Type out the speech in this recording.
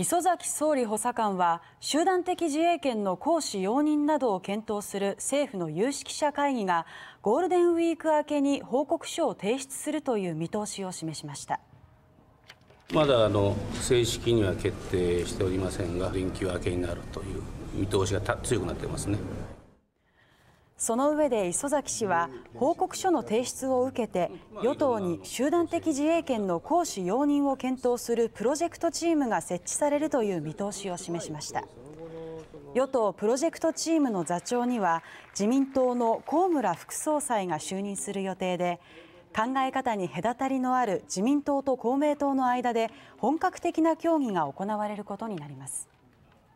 磯崎総理補佐官は集団的自衛権の行使容認などを検討する政府の有識者会議がゴールデンウィーク明けに報告書を提出するという見通しを示しましたまだあの正式には決定しておりませんが連休明けになるという見通しが強くなっていますね。その上で磯崎氏は報告書の提出を受けて与党に集団的自衛権の行使容認を検討するプロジェクトチームが設置されるという見通しを示しました与党プロジェクトチームの座長には自民党の高村副総裁が就任する予定で考え方に隔たりのある自民党と公明党の間で本格的な協議が行われることになります